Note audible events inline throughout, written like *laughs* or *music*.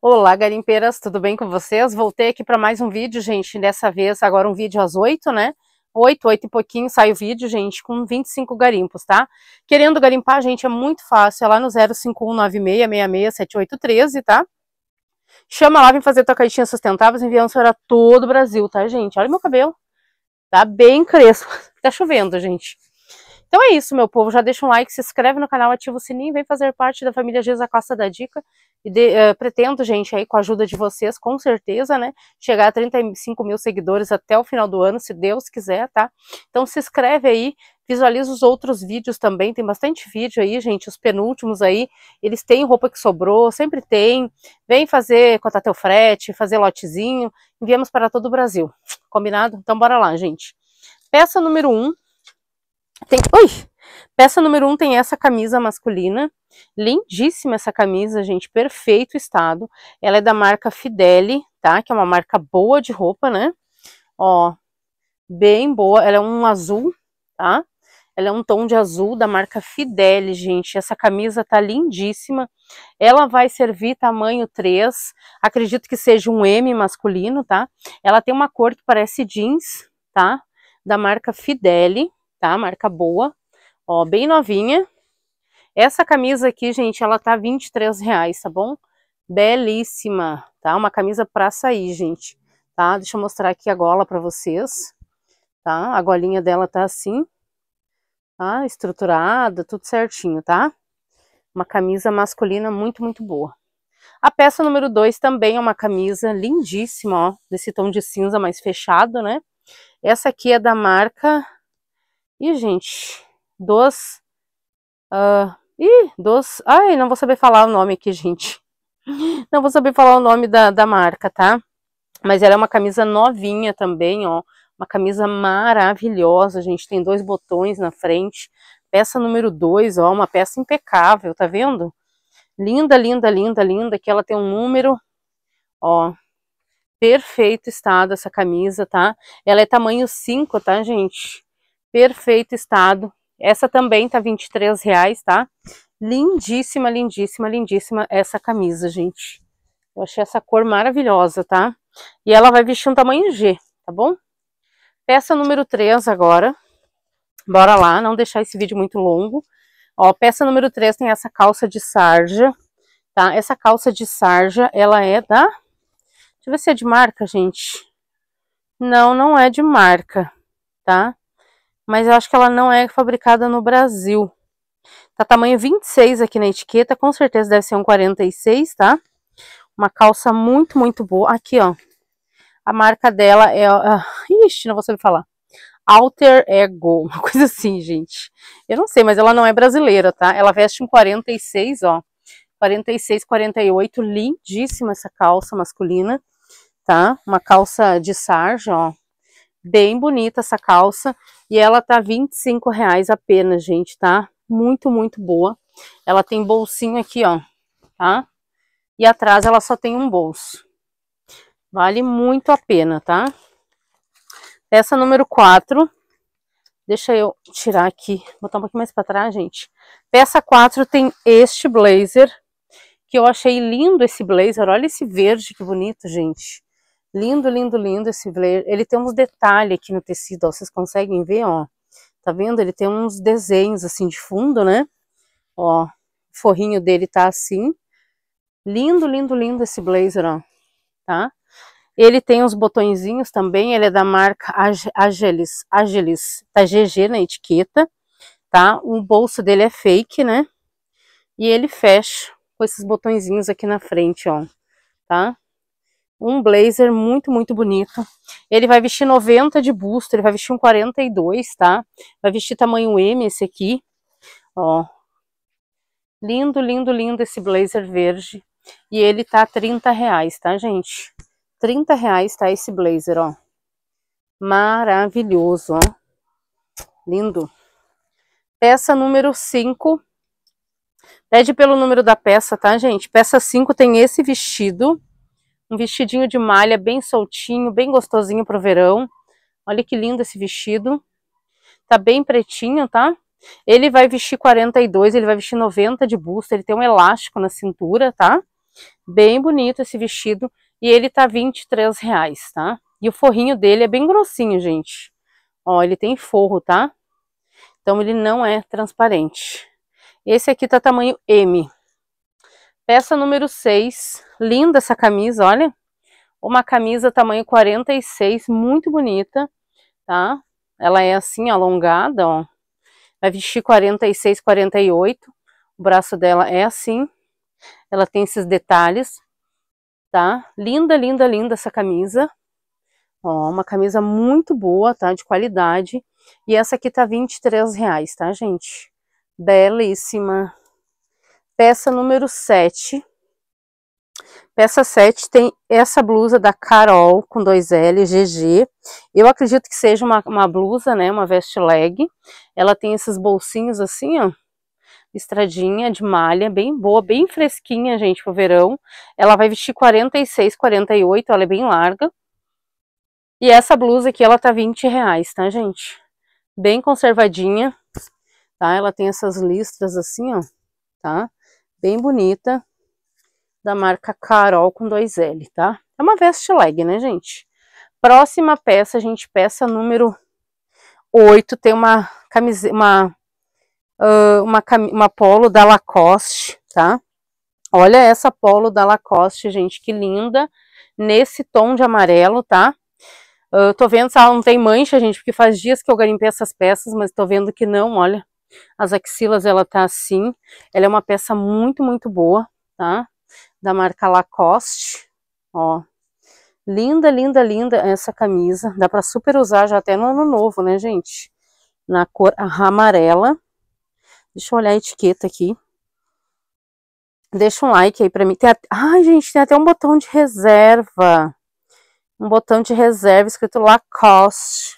Olá, garimpeiras, tudo bem com vocês? Voltei aqui para mais um vídeo, gente, dessa vez agora um vídeo às oito, né? Oito oito e pouquinho sai o vídeo, gente, com 25 garimpos, tá? Querendo garimpar, gente, é muito fácil, é lá no 0519666783, tá? Chama lá, vem fazer tua caixinha sustentável, enviamos para todo o Brasil, tá, gente? Olha meu cabelo, tá bem crespo, *laughs* tá chovendo, gente. Então é isso, meu povo. Já deixa um like, se inscreve no canal, ativa o sininho, vem fazer parte da família Jesus Costa da Dica. E de, uh, pretendo, gente, aí com a ajuda de vocês, com certeza, né? Chegar a 35 mil seguidores até o final do ano, se Deus quiser, tá? Então se inscreve aí, visualiza os outros vídeos também, tem bastante vídeo aí, gente, os penúltimos aí, eles têm roupa que sobrou, sempre tem. Vem fazer, contar teu frete, fazer lotezinho, enviamos para todo o Brasil. Combinado? Então bora lá, gente. Peça número 1. Um, tem... Ui! Peça número 1 um tem essa camisa masculina, lindíssima essa camisa, gente, perfeito estado. Ela é da marca Fideli, tá? Que é uma marca boa de roupa, né? Ó, bem boa, ela é um azul, tá? Ela é um tom de azul da marca Fideli, gente. Essa camisa tá lindíssima. Ela vai servir tamanho 3. Acredito que seja um M masculino, tá? Ela tem uma cor que parece jeans, tá? Da marca Fideli, tá? Marca boa. Ó, bem novinha. Essa camisa aqui, gente, ela tá 23 reais, tá bom? Belíssima, tá? Uma camisa pra sair, gente, tá? Deixa eu mostrar aqui a gola pra vocês, tá? A golinha dela tá assim, tá? Estruturada, tudo certinho, tá? Uma camisa masculina muito, muito boa. A peça número 2 também é uma camisa lindíssima, ó, desse tom de cinza mais fechado, né? Essa aqui é da marca... Ih, gente, dos... Uh, ah, ih, dos... Ai, não vou saber falar o nome aqui, gente. *laughs* Não vou saber falar o nome da, da marca, tá? Mas ela é uma camisa novinha também, ó. Uma camisa maravilhosa, gente. Tem dois botões na frente. Peça número 2, ó. Uma peça impecável, tá vendo? Linda, linda, linda, linda. Aqui ela tem um número, ó. Perfeito estado essa camisa, tá? Ela é tamanho 5, tá, gente? Perfeito estado. Essa também tá 23 reais, tá? Lindíssima, lindíssima, lindíssima essa camisa, gente. Eu achei essa cor maravilhosa, tá? E ela vai vestir um tamanho G, tá bom? Peça número 3 agora. Bora lá, não deixar esse vídeo muito longo. Ó, peça número 3 tem essa calça de sarja, tá? Essa calça de sarja, ela é da... Deixa eu ver se é de marca, gente. Não, não é de marca, tá? mas eu acho que ela não é fabricada no Brasil. Tá tamanho 26 aqui na etiqueta, com certeza deve ser um 46, tá? Uma calça muito, muito boa. Aqui, ó. A marca dela é... Uh, ixi, não vou saber falar. Alter Ego, *laughs* uma coisa assim, gente. Eu não sei, mas ela não é brasileira, tá? Ela veste um 46, ó. 46, 48, lindíssima essa calça masculina, tá? Uma calça de sarja, ó. Bem bonita essa calça. E ela tá 25 reais apenas, gente, tá? Muito, muito boa. Ela tem bolsinho aqui, ó, tá? E atrás ela só tem um bolso. Vale muito a pena, tá? Peça número 4. Deixa eu tirar aqui, botar um pouquinho mais para trás, gente. Peça 4 tem este blazer, que eu achei lindo esse blazer. Olha esse verde que bonito, gente. Lindo, lindo, lindo esse blazer. Ele tem uns detalhes aqui no tecido, ó. Vocês conseguem ver, ó. Tá vendo? Ele tem uns desenhos, assim, de fundo, né? Ó, o forrinho dele tá assim. Lindo, lindo, lindo esse blazer, ó. Tá? Ele tem os botõezinhos também, ele é da marca Agelis, Agelis, tá GG na etiqueta, tá? O bolso dele é fake, né? E ele fecha com esses botõezinhos aqui na frente, ó, tá? um blazer muito, muito bonito. Ele vai vestir 90 de busto, ele vai vestir um 42, tá? Vai vestir tamanho M esse aqui, ó. Lindo, lindo, lindo esse blazer verde. E ele tá 30 reais, tá, gente? 30 reais tá esse blazer, ó. Maravilhoso, ó. Lindo. Peça número 5. Pede pelo número da peça, tá, gente? Peça 5 tem esse vestido um vestidinho de malha bem soltinho, bem gostosinho pro verão. Olha que lindo esse vestido. Tá bem pretinho, tá? Ele vai vestir 42, ele vai vestir 90 de busto, ele tem um elástico na cintura, tá? Bem bonito esse vestido e ele tá 23 reais, tá? E o forrinho dele é bem grossinho, gente. Ó, ele tem forro, tá? Então ele não é transparente. Esse aqui tá tamanho M, Peça número 6. Linda essa camisa, olha. Uma camisa tamanho 46, muito bonita, tá? Ela é assim, alongada, ó. Vai vestir 46, 48. O braço dela é assim. Ela tem esses detalhes, tá? Linda, linda, linda essa camisa. Ó, uma camisa muito boa, tá? De qualidade. E essa aqui tá 23 reais, tá, gente? Belíssima peça número 7. Peça 7 tem essa blusa da Carol, com dois L, GG. Eu acredito que seja uma, uma blusa, né, uma vest leg. Ela tem esses bolsinhos assim, ó, estradinha de malha, bem boa, bem fresquinha, gente, pro verão. Ela vai vestir 46, 48, ela é bem larga. E essa blusa aqui, ela tá 20 reais, tá, gente? Bem conservadinha, tá? Ela tem essas listras assim, ó, tá? bem bonita, da marca Carol com 2L, tá? É uma veste leg, né, gente? Próxima peça, a gente peça número 8, tem uma camiseta, uma, uh, uma, uma polo da Lacoste, tá? Olha essa polo da Lacoste, gente, que linda, nesse tom de amarelo, tá? eu tô vendo se ela não tem mancha, gente, porque faz dias que eu garimpei essas peças, mas tô vendo que não, olha. As axilas, ela tá assim. Ela é uma peça muito, muito boa, tá? Da marca Lacoste, ó. Linda, linda, linda essa camisa. Dá pra super usar já até no ano novo, né, gente? Na cor amarela. Deixa eu olhar a etiqueta aqui. Deixa um like aí pra mim. Tem a... Ai, gente, tem até um botão de reserva. Um botão de reserva escrito Lacoste.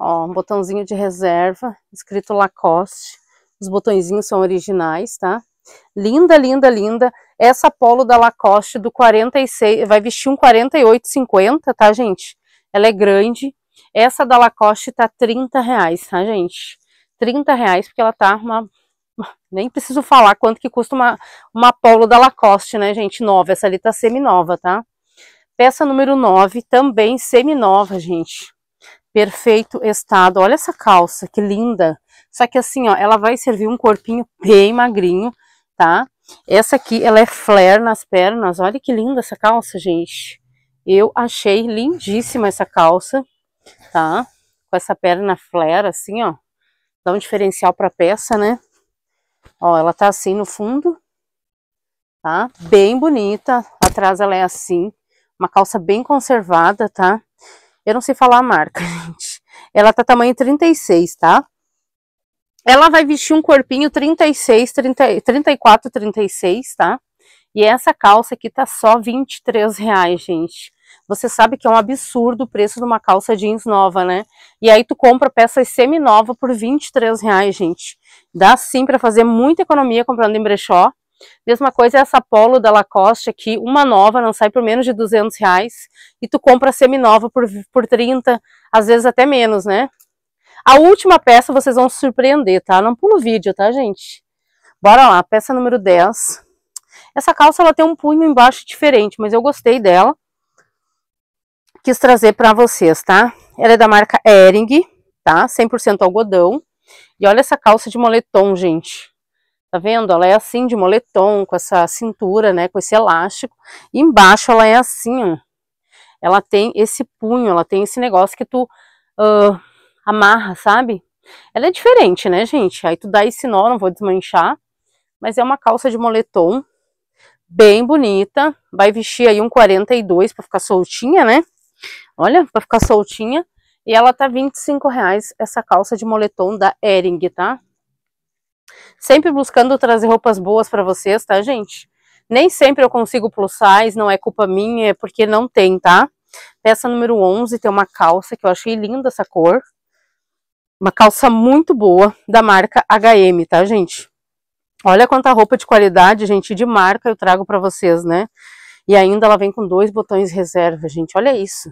Ó, um botãozinho de reserva, escrito Lacoste. Os botõezinhos são originais, tá? Linda, linda, linda. Essa polo da Lacoste do 46, vai vestir um 48,50, tá, gente? Ela é grande. Essa da Lacoste tá 30 reais, tá, gente? 30 reais, porque ela tá uma... *laughs* Nem preciso falar quanto que custa uma, uma polo da Lacoste, né, gente? Nova, essa ali tá semi-nova, tá? Peça número 9, também semi-nova, gente. Perfeito estado. Olha essa calça, que linda. Só que assim, ó, ela vai servir um corpinho bem magrinho, tá? Essa aqui, ela é flare nas pernas. Olha que linda essa calça, gente. Eu achei lindíssima essa calça, tá? Com essa perna flare, assim, ó. Dá um diferencial pra peça, né? Ó, ela tá assim no fundo, tá? Bem bonita. Atrás ela é assim. Uma calça bem conservada, tá? Eu não sei falar a marca, *laughs* gente. Ela tá tamanho 36, tá? Ela vai vestir um corpinho 36, 30, 34, 36, tá? E essa calça aqui tá só 23 reais, gente. Você sabe que é um absurdo o preço de uma calça jeans nova, né? E aí tu compra peças semi-nova por 23 reais, gente. Dá sim para fazer muita economia comprando em brechó. Mesma coisa é essa Polo da Lacoste aqui, uma nova, não sai por menos de 200 reais, e tu compra semi-nova por, por 30, às vezes até menos, né? A última peça vocês vão se surpreender, tá? Não pula o vídeo, tá, gente? Bora lá, peça número 10. Essa calça, ela tem um punho embaixo diferente, mas eu gostei dela. Quis trazer pra vocês, tá? Ela é da marca Ering, tá? 100% algodão. E olha essa calça de moletom, gente. Tá vendo? Ela é assim de moletom, com essa cintura, né? Com esse elástico. E embaixo ela é assim, ó. Ela tem esse punho, ela tem esse negócio que tu uh, amarra, sabe? Ela é diferente, né, gente? Aí tu dá esse nó, não vou desmanchar. Mas é uma calça de moletom. Bem bonita. Vai vestir aí um 42 pra ficar soltinha, né? Olha, pra ficar soltinha. E ela tá R$ 25 reais, essa calça de moletom da Ering, tá? Sempre buscando trazer roupas boas para vocês, tá, gente? Nem sempre eu consigo plus size, não é culpa minha, é porque não tem, tá? Peça número 11 tem uma calça que eu achei linda essa cor. Uma calça muito boa da marca H&M, tá, gente? Olha quanta roupa de qualidade, gente, de marca eu trago para vocês, né? E ainda ela vem com dois botões reserva, gente. Olha isso.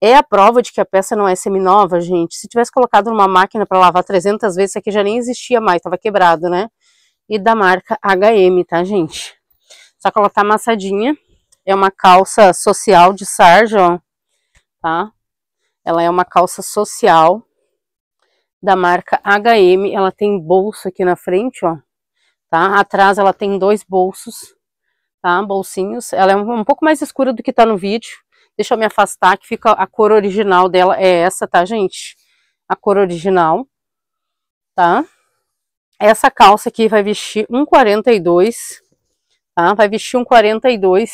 É a prova de que a peça não é seminova, gente. Se tivesse colocado numa máquina para lavar 300 vezes, isso aqui já nem existia mais, tava quebrado, né? E da marca HM, tá, gente? Só que ela tá amassadinha. É uma calça social de sarja, ó, tá? Ela é uma calça social da marca HM. Ela tem bolso aqui na frente, ó, tá? Atrás ela tem dois bolsos, tá? Bolsinhos. Ela é um, pouco mais escura do que tá no vídeo Deixa eu me afastar que fica a cor original dela é essa, tá, gente? A cor original, tá? Essa calça aqui vai vestir 1,42, tá? Vai vestir 1,42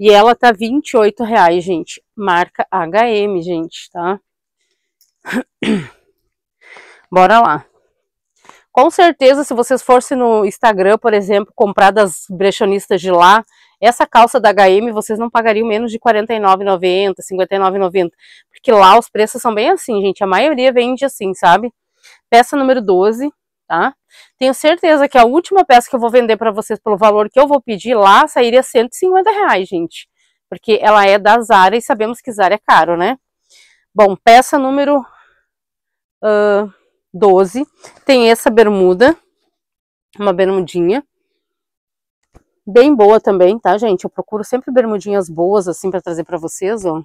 e ela tá 28 reais, gente. Marca HM, gente, tá? *coughs* Bora lá. Com certeza, se vocês fossem no Instagram, por exemplo, comprar das brechonistas de lá, essa calça da H&M vocês não pagariam menos de R$ 49,90, 59,90, porque lá os preços são bem assim, gente, a maioria vende assim, sabe? Peça número 12, tá? Tenho certeza que a última peça que eu vou vender para vocês pelo valor que eu vou pedir lá sairia R$ 150, reais, gente, porque ela é da Zara e sabemos que Zara é caro, né? Bom, peça número uh, 12, tem essa bermuda, uma bermudinha, bem boa também, tá, gente? Eu procuro sempre bermudinhas boas, assim, para trazer para vocês, ó.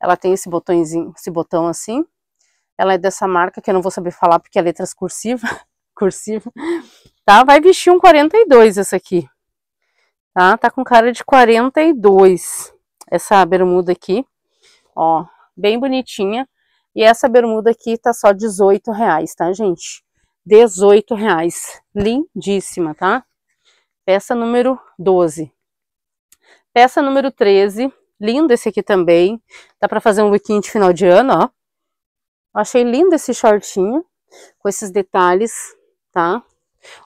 Ela tem esse botãozinho, esse botão assim. Ela é dessa marca, que eu não vou saber falar, porque é letras cursiva, *laughs* cursiva, tá? Vai vestir um 42 essa aqui, tá? Tá com cara de 42, essa bermuda aqui, ó, bem bonitinha. E essa bermuda aqui tá só 18 reais, tá, gente? 18 reais, lindíssima, tá? Peça número 12. Peça número 13. Lindo esse aqui também. Dá para fazer um lookinho de final de ano, ó. achei lindo esse shortinho, com esses detalhes, tá?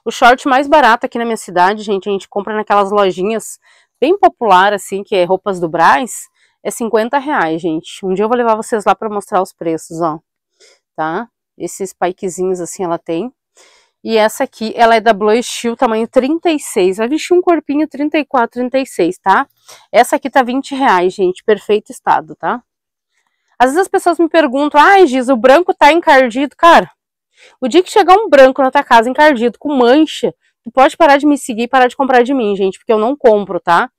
O short mais barato aqui na minha cidade, gente, a gente compra naquelas lojinhas bem popular, assim, que é roupas do Brás, é 50 reais, gente. Um dia eu vou levar vocês lá para mostrar os preços, ó. Tá? Esses pikezinhos, assim, ela tem. E essa aqui, ela é da Blue Steel, tamanho 36. Vai vestir um corpinho 34, 36, tá? Essa aqui tá 20 reais, gente. Perfeito estado, tá? Às vezes as pessoas me perguntam, ai, Giz, o branco tá encardido. Cara, o dia que chegar um branco na tua casa encardido, com mancha, tu pode parar de me seguir e parar de comprar de mim, gente, porque eu não compro, tá?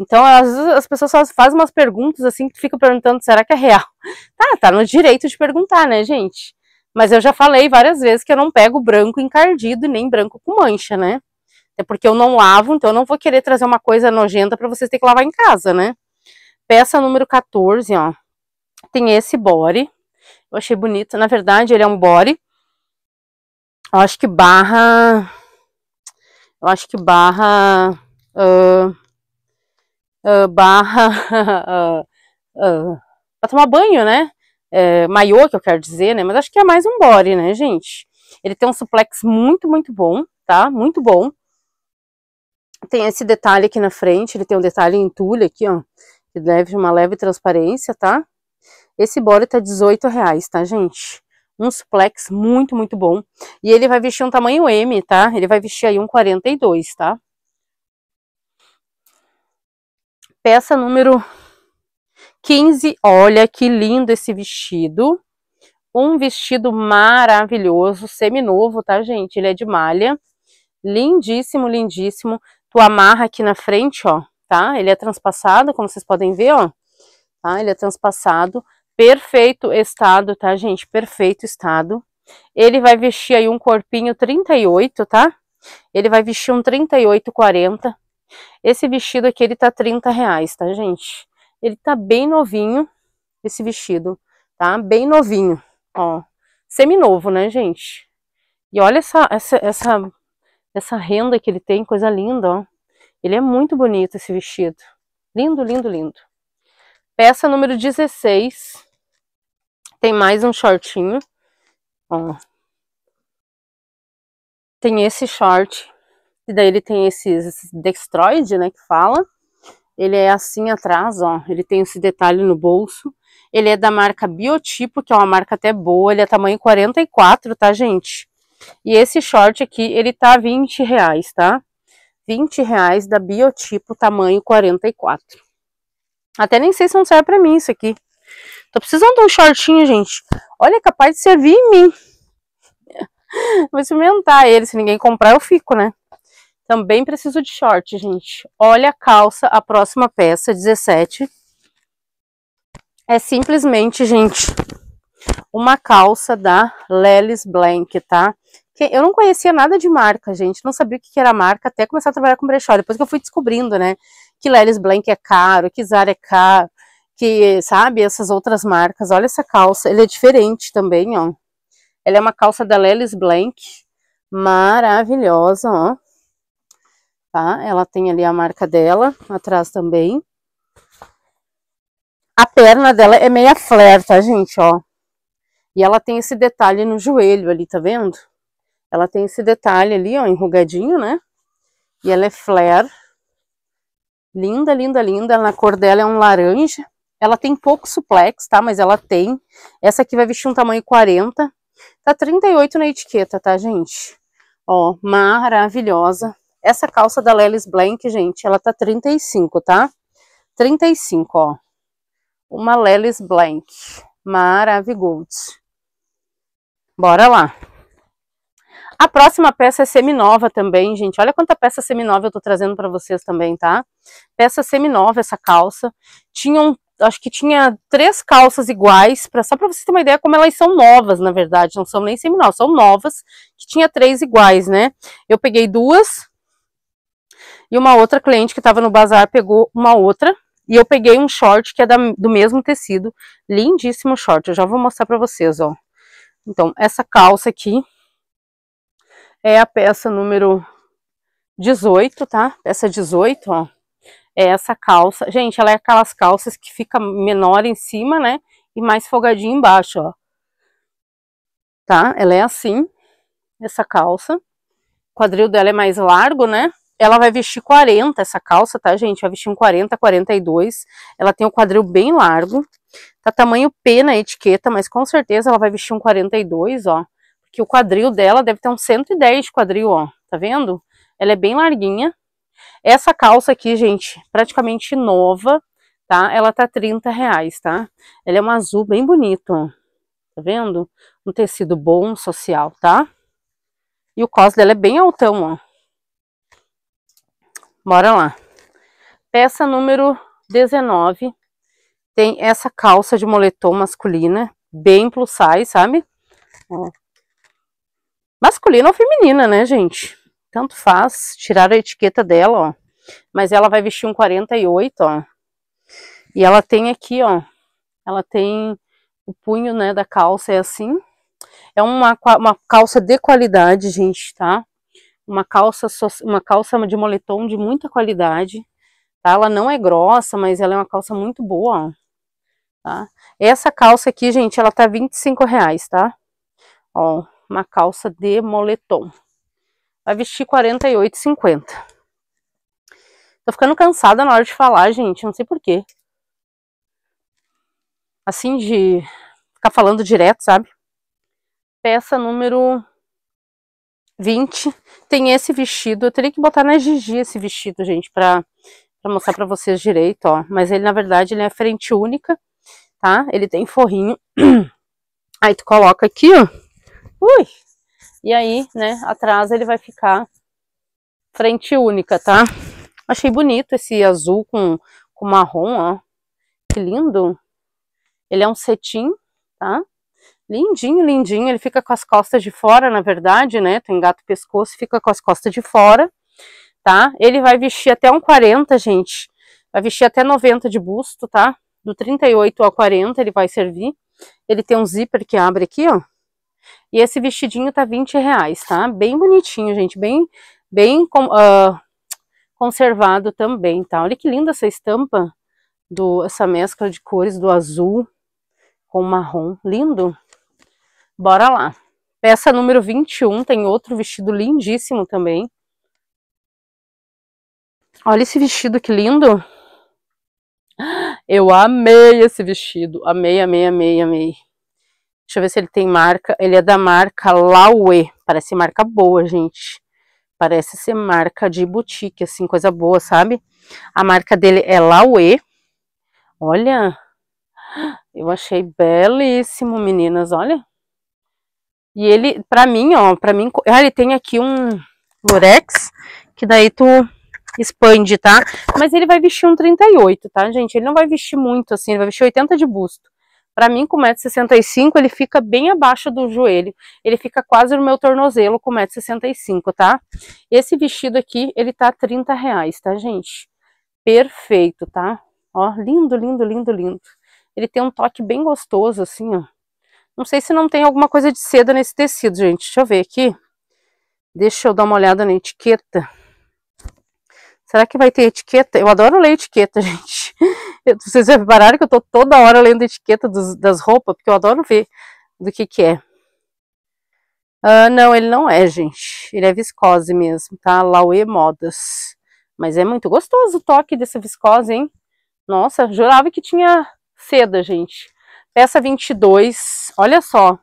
Então, às vezes as pessoas fazem umas perguntas assim, que tu fica perguntando, será que é real? *laughs* Tá, tá no direito de perguntar, né, gente? Mas eu já falei várias vezes que eu não pego branco encardido e nem branco com mancha, né? É porque eu não lavo, então eu não vou querer trazer uma coisa nojenta para vocês ter que lavar em casa, né? Peça número 14, ó. Tem esse body. Eu achei bonito. Na verdade, ele é um body. Eu acho que barra... Eu acho que barra... Uh, uh, barra... Uh, *laughs* uh, pra tomar banho, né? é, maiô, que eu quero dizer, né? Mas acho que é mais um body, né, gente? Ele tem um suplex muito, muito bom, tá? Muito bom. Tem esse detalhe aqui na frente, ele tem um detalhe em tule aqui, ó. Que leve uma leve transparência, tá? Esse body tá 18 reais, tá, gente? Um suplex muito, muito bom. E ele vai vestir um tamanho M, tá? Ele vai vestir aí um 42, tá? Peça número 15, olha que lindo esse vestido. Um vestido maravilhoso, seminovo, tá, gente? Ele é de malha. Lindíssimo, lindíssimo. Tu amarra aqui na frente, ó, tá? Ele é transpassado, como vocês podem ver, ó. Tá? Ele é transpassado. Perfeito estado, tá, gente? Perfeito estado. Ele vai vestir aí um corpinho 38, tá? Ele vai vestir um 38,40. Esse vestido aqui, ele tá 30 reais, tá, gente? Ele tá bem novinho, esse vestido, tá? Bem novinho, ó. Seminovo, né, gente? E olha essa, essa, essa, essa renda que ele tem, coisa linda, ó. Ele é muito bonito esse vestido. Lindo, lindo, lindo. Peça número 16. Tem mais um shortinho. Ó. Tem esse short. E daí ele tem esses destroyed, né, que fala. Ele é assim atrás, ó. Ele tem esse detalhe no bolso. Ele é da marca Biotipo, que é uma marca até boa. Ele é tamanho 44, tá, gente? E esse short aqui, ele tá 20 reais, tá? 20 reais da Biotipo, tamanho 44. Até nem sei se não serve pra mim isso aqui. Tô precisando de um shortinho, gente. Olha, é capaz de servir em mim. *laughs* Vou experimentar ele. Se ninguém comprar, eu fico, né? Também preciso de short, gente. Olha a calça, a próxima peça, 17. É simplesmente, gente, uma calça da Lelis Blank, tá? Que eu não conhecia nada de marca, gente. Não sabia o que era marca até começar a trabalhar com brechó. Depois que eu fui descobrindo, né? Que Lelis Blank é caro, que Zara é caro, que, sabe, essas outras marcas. Olha essa calça. Ele é diferente também, ó. Ela é uma calça da Lelis Blank. Maravilhosa, ó tá? Ela tem ali a marca dela, atrás também. A perna dela é meia flare, tá, gente, ó. E ela tem esse detalhe no joelho ali, tá vendo? Ela tem esse detalhe ali, ó, enrugadinho, né? E ela é flare. Linda, linda, linda. Na cor dela é um laranja. Ela tem pouco suplex, tá? Mas ela tem. Essa aqui vai vestir um tamanho 40. Tá 38 na etiqueta, tá, gente? Ó, maravilhosa. Essa calça da Lelis Blank, gente, ela tá 35, tá? 35, ó. Uma Lelis Blank. Maravigold. Bora lá. A próxima peça é seminova também, gente. Olha quanta peça seminova eu tô trazendo para vocês também, tá? Peça seminova essa calça. Tinha um, acho que tinha três calças iguais, pra, só para vocês terem uma ideia como elas são novas, na verdade. Não são nem seminovas, são novas, que tinha três iguais, né? Eu peguei duas, e uma outra cliente que estava no bazar pegou uma outra. E eu peguei um short que é da, do mesmo tecido. Lindíssimo short. Eu já vou mostrar para vocês, ó. Então, essa calça aqui é a peça número 18, tá? Peça 18, ó. É essa calça. Gente, ela é aquelas calças que fica menor em cima, né? E mais folgadinha embaixo, ó. Tá? Ela é assim, essa calça. O quadril dela é mais largo, né? Ela vai vestir 40 essa calça, tá, gente? Vai vestir um 40, 42. Ela tem o um quadril bem largo. Tá tamanho P na etiqueta, mas com certeza ela vai vestir um 42, ó. Porque o quadril dela deve ter um 110 de quadril, ó. Tá vendo? Ela é bem larguinha. Essa calça aqui, gente, praticamente nova, tá? Ela tá 30 reais, tá? Ela é um azul bem bonito, ó. Tá vendo? Um tecido bom, social, tá? E o cos dela é bem altão, ó. Bora lá. Peça número 19. Tem essa calça de moletom masculina, bem plus size, sabe? Ó. É. Masculina ou feminina, né, gente? Tanto faz. Tirar a etiqueta dela, ó. Mas ela vai vestir um 48, ó. E ela tem aqui, ó. Ela tem o punho, né, da calça é assim. É uma, uma calça de qualidade, gente, tá? uma calça, uma calça de moletom de muita qualidade, tá? Ela não é grossa, mas ela é uma calça muito boa, ó, tá? Essa calça aqui, gente, ela tá 25 reais, tá? Ó, uma calça de moletom. Vai vestir 48,50. Tô ficando cansada na hora de falar, gente, não sei porquê. Assim, de ficar falando direto, sabe? Peça número 20. Tem esse vestido. Eu teria que botar na Gigi esse vestido, gente, pra, pra mostrar pra vocês direito, ó. Mas ele, na verdade, ele é frente única, tá? Ele tem forrinho. *clears throat* Aí tu coloca aqui, ó. Ui! E aí, né, atrás ele vai ficar frente única, tá? Achei bonito esse azul com, com marrom, ó. Que lindo! Ele é um cetim, tá? Lindinho, lindinho. Ele fica com as costas de fora, na verdade, né? Tem gato pescoço, fica com as costas de fora, tá? Ele vai vestir até um 40, gente. Vai vestir até 90 de busto, tá? Do 38 ao 40 ele vai servir. Ele tem um zíper que abre aqui, ó. E esse vestidinho tá 20 reais, tá? Bem bonitinho, gente. Bem, bem uh, conservado também, tá? Olha que linda essa estampa. Do, essa mescla de cores do azul com marrom. Lindo! Bora lá. Peça número 21, tem outro vestido lindíssimo também. Olha esse vestido que lindo. Eu amei esse vestido. Amei, amei, amei, amei. Deixa eu ver se ele tem marca. Ele é da marca Laue. Parece marca boa, gente. Parece ser marca de boutique, assim, coisa boa, sabe? A marca dele é Laue. Olha. Eu achei belíssimo, meninas. Olha. E ele, pra mim, ó, pra mim... Ah, ele tem aqui um lurex, que daí tu expande, tá? Mas ele vai vestir um 38, tá, gente? Ele não vai vestir muito, assim, ele vai vestir 80 de busto. Pra mim, com 1,65m, ele fica bem abaixo do joelho. Ele fica quase no meu tornozelo com 1,65m, tá? Esse vestido aqui, ele tá 30 reais, tá, gente? Perfeito, tá? Ó, lindo, lindo, lindo, lindo. Ele tem um toque bem gostoso, assim, ó. Não sei se não tem alguma coisa de seda nesse tecido, gente. Deixa eu ver aqui. Deixa eu dar uma olhada na etiqueta. Será que vai ter etiqueta? Eu adoro ler etiqueta, *laughs* gente. Vocês já repararam que eu tô toda hora lendo etiqueta dos, das roupas? Porque eu adoro ver do que que é. Uh, não, ele não é, gente. Ele é viscose mesmo, tá? Laue Modas. Mas é muito gostoso o toque dessa viscose, hein? Nossa, jurava que tinha seda, gente. Peça 22, olha só.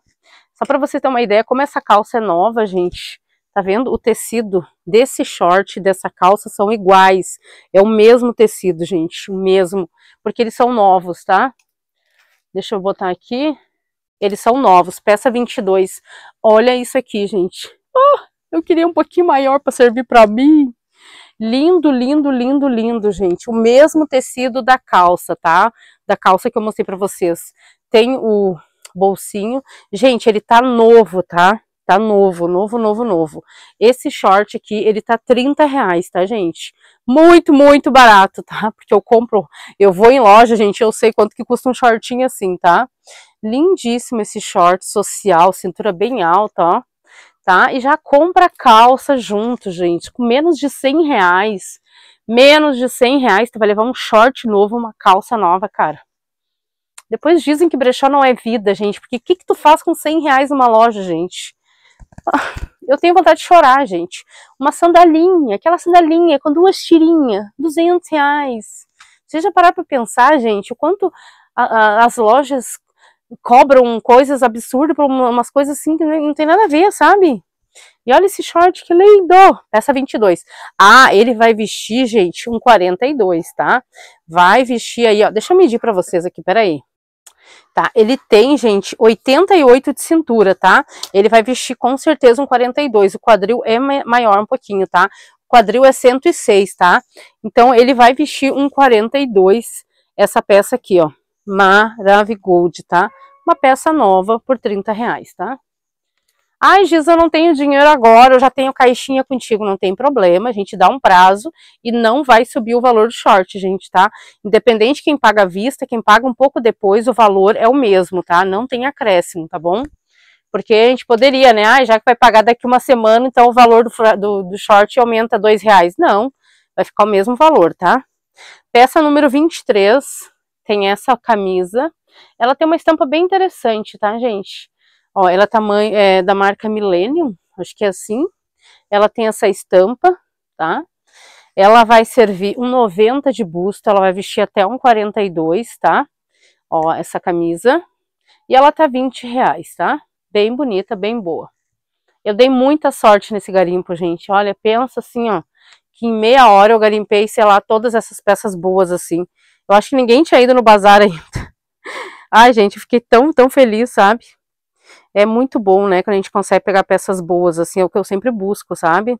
Só para você ter uma ideia, como essa calça é nova, gente. Tá vendo? O tecido desse short, dessa calça, são iguais. É o mesmo tecido, gente, o mesmo. Porque eles são novos, tá? Deixa eu botar aqui. Eles são novos, peça 22. Olha isso aqui, gente. Oh, eu queria um pouquinho maior para servir para mim. Lindo, lindo, lindo, lindo, gente. O mesmo tecido da calça, tá? Da calça que eu mostrei para vocês tem o bolsinho. Gente, ele tá novo, tá? Tá novo, novo, novo, novo. Esse short aqui, ele tá 30 reais, tá, gente? Muito, muito barato, tá? *laughs* Porque eu compro, eu vou em loja, gente, eu sei quanto que custa um shortinho assim, tá? Lindíssimo esse short social, cintura bem alta, ó. Tá? E já compra calça junto, gente, com menos de 100 reais. Menos de 100 reais, tu vai levar um short novo, uma calça nova, cara. Depois dizem que brechó não é vida, gente, porque o que, que tu faz com 100 reais numa loja, gente? Eu tenho vontade de chorar, gente. Uma sandalinha, aquela sandalinha com duas tirinhas, 200 reais. Vocês já pararam para pensar, gente, o quanto a, a, as lojas cobram coisas absurdas por umas coisas assim que não tem nada a ver, sabe? E olha esse short que lindo! Peça 22. Ah, ele vai vestir, gente, um 42, tá? Vai vestir aí, ó. Deixa eu medir para vocês aqui, peraí tá? Ele tem, gente, 88 de cintura, tá? Ele vai vestir com certeza um 42, o quadril é maior um pouquinho, tá? O quadril é 106, tá? Então, ele vai vestir um 42, essa peça aqui, ó, Maravigold, tá? Uma peça nova por 30 reais, tá? Ai, Giz, eu não tenho dinheiro agora, eu já tenho caixinha contigo, não tem problema, a gente dá um prazo e não vai subir o valor do short, gente, tá? Independente quem paga à vista, quem paga um pouco depois, o valor é o mesmo, tá? Não tem acréscimo, tá bom? Porque a gente poderia, né? Ah, já que vai pagar daqui uma semana, então o valor do, do, do short aumenta dois reais. Não, vai ficar o mesmo valor, tá? Peça número 23, tem essa camisa. Ela tem uma estampa bem interessante, tá, gente? Ó, ela é, tamanho, é da marca Millennium, acho que é assim. Ela tem essa estampa, tá? Ela vai servir um 90 de busto, ela vai vestir até um 42, tá? Ó, essa camisa. E ela tá 20 reais, tá? Bem bonita, bem boa. Eu dei muita sorte nesse garimpo, gente. Olha, pensa assim, ó, que em meia hora eu garimpei, sei lá, todas essas peças boas, assim. Eu acho que ninguém tinha ido no bazar ainda. *laughs* Ai, gente, eu fiquei tão, tão feliz, sabe? é muito bom, né, quando a gente consegue pegar peças boas, assim, é o que eu sempre busco, sabe?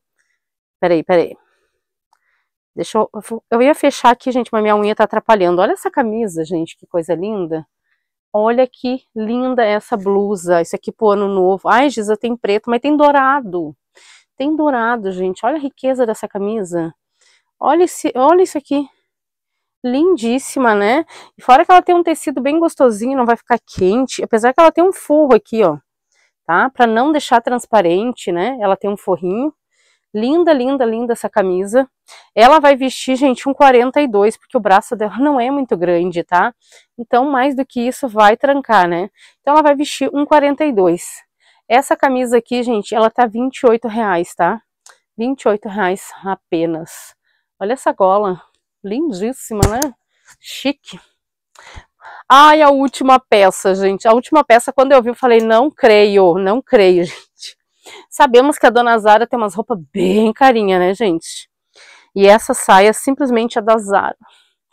Peraí, peraí. Deixa eu... Eu ia fechar aqui, gente, mas minha unha tá atrapalhando. Olha essa camisa, gente, que coisa linda. Olha que linda essa blusa. Isso aqui pro ano novo. Ai, Giza, tem preto, mas tem dourado. Tem dourado, gente. Olha a riqueza dessa camisa. Olha, esse, olha isso aqui lindíssima, né? E fora que ela tem um tecido bem gostosinho, não vai ficar quente, apesar que ela tem um forro aqui, ó, tá? Para não deixar transparente, né? Ela tem um forrinho. Linda, linda, linda essa camisa. Ela vai vestir, gente, um 42, porque o braço dela não é muito grande, tá? Então, mais do que isso, vai trancar, né? Então, ela vai vestir um 42. Essa camisa aqui, gente, ela tá 28 reais, tá? 28 reais apenas. Olha essa gola, Lindíssima, né? Chique. Ai, a última peça, gente. A última peça, quando eu vi, eu falei, não creio, não creio, *laughs* gente. Sabemos que a dona Zara tem umas roupas bem carinhas, né, gente? E essa saia simplesmente é da Zara.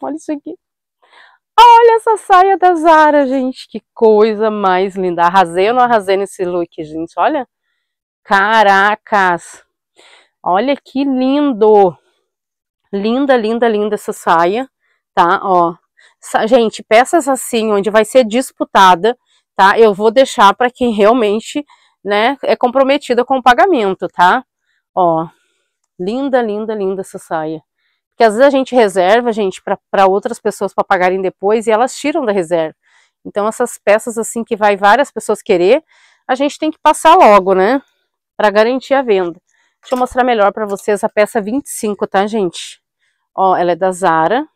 Olha isso aqui. Olha essa saia da Zara, gente. Que coisa mais linda. Arrasei ou não arrasei nesse look, gente? Olha. Caracas. Olha que lindo. Linda, linda, linda essa saia, tá? Ó, gente, peças assim, onde vai ser disputada, tá? Eu vou deixar para quem realmente, né, é comprometida com o pagamento, tá? Ó, linda, linda, linda essa saia. Porque às vezes a gente reserva, gente, para outras pessoas para pagarem depois e elas tiram da reserva. Então essas peças assim que vai várias pessoas querer, a gente tem que passar logo, né? Para garantir a venda. Deixa eu mostrar melhor para vocês a peça 25, tá, gente? Ó, ela é da Zara,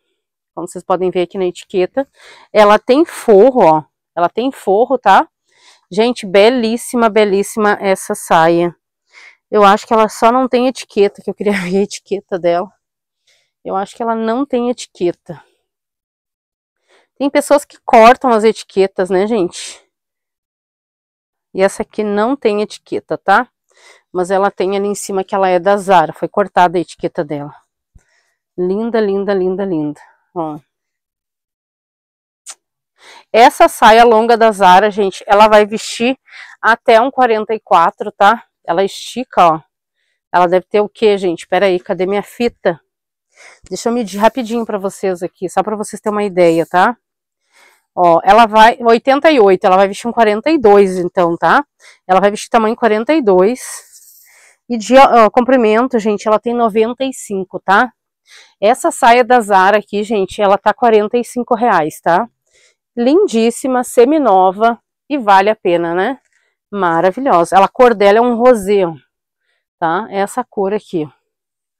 como vocês podem ver aqui na etiqueta. Ela tem forro, ó. Ela tem forro, tá? Gente, belíssima, belíssima essa saia. Eu acho que ela só não tem etiqueta, que eu queria *laughs* ver a etiqueta dela. Eu acho que ela não tem etiqueta. Tem pessoas que cortam as etiquetas, né, gente? E essa aqui não tem etiqueta, tá? Mas ela tem ali em cima que ela é da Zara, foi cortada a etiqueta dela. Linda, linda, linda, linda. Ó. Essa saia longa da Zara, gente, ela vai vestir até um 44, tá? Ela estica, ó. Ela deve ter o quê, gente? Pera aí, cadê minha fita? Deixa eu medir rapidinho pra vocês aqui, só pra vocês terem uma ideia, tá? Ó, ela vai... 88, ela vai vestir um 42, então, tá? Ela vai vestir tamanho 42. E de ó, comprimento, gente, ela tem 95, tá? Essa saia da Zara aqui, gente, ela tá 45 reais, tá? Lindíssima, semi-nova e vale a pena, né? Maravilhosa. Ela, a cor dela é um rosê, tá? É essa cor aqui,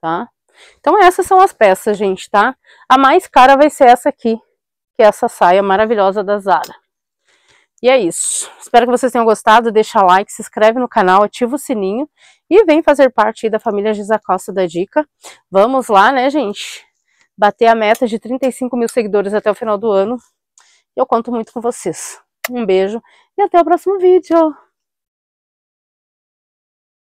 tá? Então essas são as peças, gente, tá? A mais cara vai ser essa aqui, que é essa saia maravilhosa da Zara. E é isso. Espero que vocês tenham gostado. Deixa like, se inscreve no canal, ativa o sininho e vem fazer parte da família Gisacosta da Dica. Vamos lá, né, gente? Bater a meta de 35 mil seguidores até o final do ano. Eu conto muito com vocês. Um beijo e até o próximo vídeo.